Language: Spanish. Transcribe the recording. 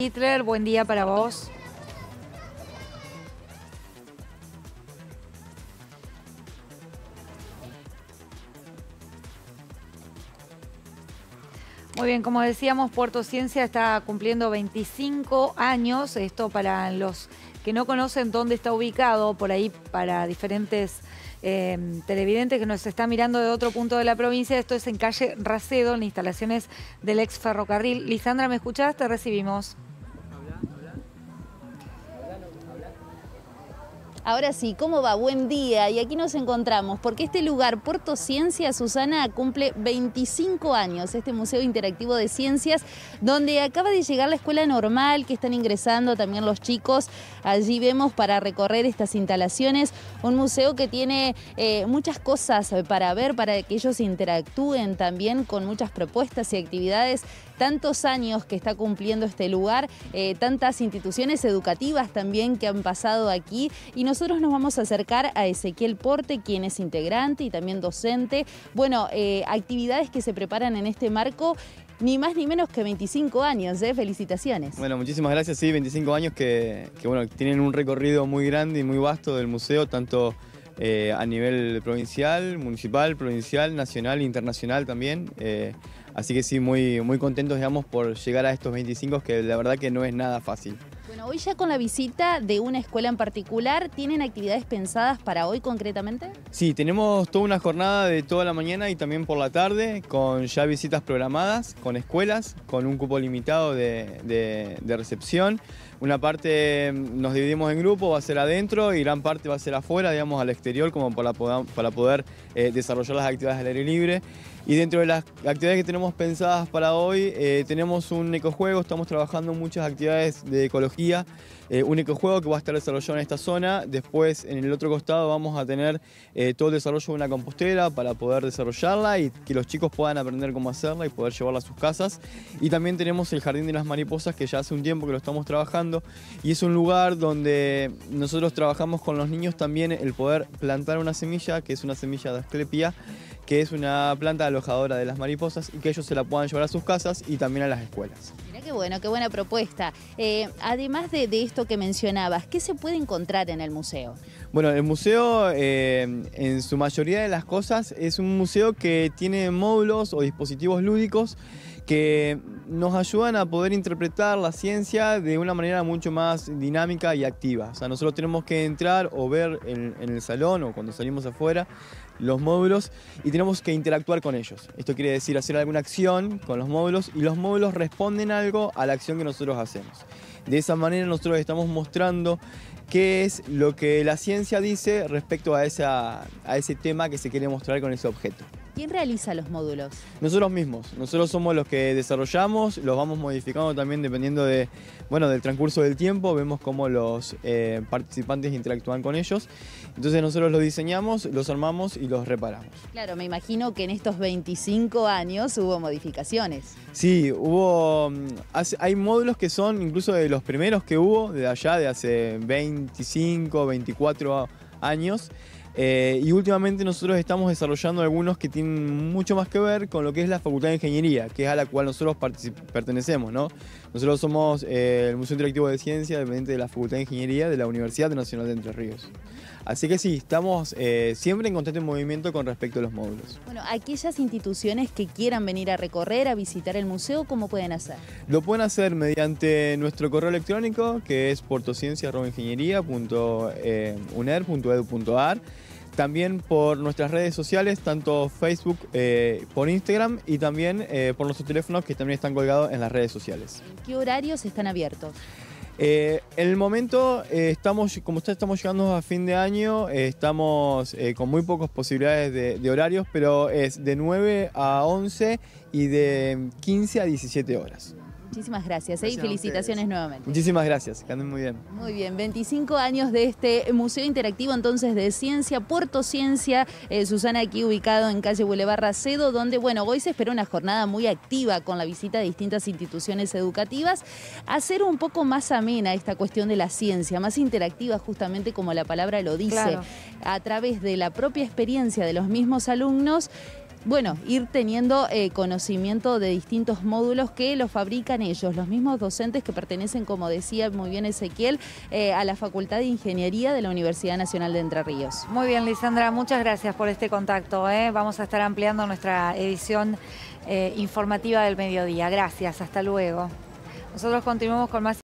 Hitler, buen día para vos. Muy bien, como decíamos, Puerto Ciencia está cumpliendo 25 años. Esto para los que no conocen dónde está ubicado, por ahí para diferentes em, televidentes que nos están mirando de otro punto de la provincia. Esto es en calle Racedo, en instalaciones del ex ferrocarril. Lisandra, ¿me escuchaste, Te recibimos. Ahora sí, ¿cómo va? Buen día. Y aquí nos encontramos porque este lugar, Puerto Ciencia, Susana, cumple 25 años, este Museo Interactivo de Ciencias, donde acaba de llegar la escuela normal que están ingresando también los chicos. Allí vemos para recorrer estas instalaciones un museo que tiene eh, muchas cosas eh, para ver, para que ellos interactúen también con muchas propuestas y actividades tantos años que está cumpliendo este lugar, eh, tantas instituciones educativas también que han pasado aquí y nosotros nos vamos a acercar a Ezequiel Porte, quien es integrante y también docente. Bueno, eh, actividades que se preparan en este marco ni más ni menos que 25 años, ¿eh? felicitaciones. Bueno, muchísimas gracias, sí, 25 años que, bueno, tienen un recorrido muy grande y muy vasto del museo, tanto eh, a nivel provincial, municipal, provincial, nacional e internacional también. Así que sí, muy, muy contentos, digamos, por llegar a estos 25, que la verdad que no es nada fácil. Bueno, hoy ya con la visita de una escuela en particular, ¿tienen actividades pensadas para hoy concretamente? Sí, tenemos toda una jornada de toda la mañana y también por la tarde, con ya visitas programadas, con escuelas, con un cupo limitado de, de recepción. Una parte mm, nos dividimos en grupos, va a ser adentro y gran parte va a ser afuera, digamos, al exterior, como para, poder, para poder eh, desarrollar las actividades al aire libre. Y dentro de las actividades que tenemos pensadas para hoy, eh, tenemos un ecojuego, estamos trabajando muchas actividades de ecología, eh, un ecojuego que va a estar desarrollado en esta zona, después en el otro costado vamos a tener todo el desarrollo de una compostera para poder desarrollarla y que los chicos puedan aprender cómo hacerla y poder llevarla a sus casas. Y también tenemos el Jardín de las Mariposas, que ya hace un tiempo que lo estamos trabajando, y es un lugar donde nosotros trabajamos con los niños también el poder plantar una semilla, que es una semilla de asclepia, que es una planta alojadora de las mariposas y que ellos se la puedan llevar a sus casas y también a las escuelas. Mira qué bueno, qué buena propuesta. Eh, además de, esto que mencionabas, ¿qué se puede encontrar en el museo? Bueno, el museo eh, en su mayoría de las cosas es un museo que tiene módulos o dispositivos lúdicos que nos ayudan a poder interpretar la ciencia de una manera mucho más dinámica y activa. O sea, nosotros tenemos que entrar o ver en, el salón o cuando salimos afuera los módulos y tenemos que interactuar con ellos. Esto quiere decir hacer alguna acción con los módulos y los módulos responden algo a la acción que nosotros hacemos. De esa manera nosotros estamos mostrando qué es lo que la ciencia dice respecto a, a ese tema que se quiere mostrar con ese objeto. ¿Quién realiza los módulos? Nosotros mismos. Nosotros somos los que desarrollamos, los vamos modificando también dependiendo de, bueno, del transcurso del tiempo. Vemos cómo los eh, participantes interactúan con ellos. Entonces nosotros los diseñamos, los armamos y los reparamos. Claro, me imagino que en estos 25 años hubo modificaciones. Sí, hubo... Mm, hay módulos que son incluso de los primeros que hubo, de allá, de hace 25, 24 años eh, y últimamente nosotros estamos desarrollando algunos que tienen mucho más que ver con lo que es la Facultad de Ingeniería, que es a la cual nosotros pertenecemos, Nosotros somos eh, el Museo Interactivo de Ciencia, dependiente de la Facultad de Ingeniería de la Universidad Nacional de Entre Ríos. Así que sí, estamos eh, siempre en constante movimiento con respecto a los módulos. Bueno, aquellas instituciones que quieran venir a recorrer, a visitar el museo, ¿cómo pueden hacer? Lo pueden hacer mediante nuestro correo electrónico, que es portociencia.ingeniería.uner.edu.ar también por nuestras redes sociales, tanto Facebook, eh, por Instagram y también eh, por nuestros teléfonos que también están colgados en las redes sociales. ¿En qué horarios están abiertos? en eh, el momento estamos, como estamos llegando a fin de año, estamos con muy pocas posibilidades de, horarios, pero es de 9 a 11 y de 15 a 17 horas. Muchísimas gracias, ¿eh? y felicitaciones nuevamente. Muchísimas gracias, anden muy bien. Muy bien, 25 años de este Museo Interactivo entonces de Ciencia, Puerto Ciencia, eh, Susana aquí ubicado en calle Boulevard Racedo, donde bueno, hoy se espera una jornada muy activa con la visita de distintas instituciones educativas, hacer un poco más amena esta cuestión de la ciencia, más interactiva justamente como la palabra lo dice, a través de la propia experiencia de los mismos alumnos bueno, ir teniendo eh, conocimiento de distintos módulos que los fabrican ellos, los mismos docentes que pertenecen, como decía muy bien Ezequiel, eh, a la Facultad de Ingeniería de la Universidad Nacional de Entre Ríos. Muy bien, Lisandra, muchas gracias por este contacto. ¿eh? Vamos a estar ampliando nuestra edición informativa del mediodía. Gracias, hasta luego. Nosotros continuamos con más...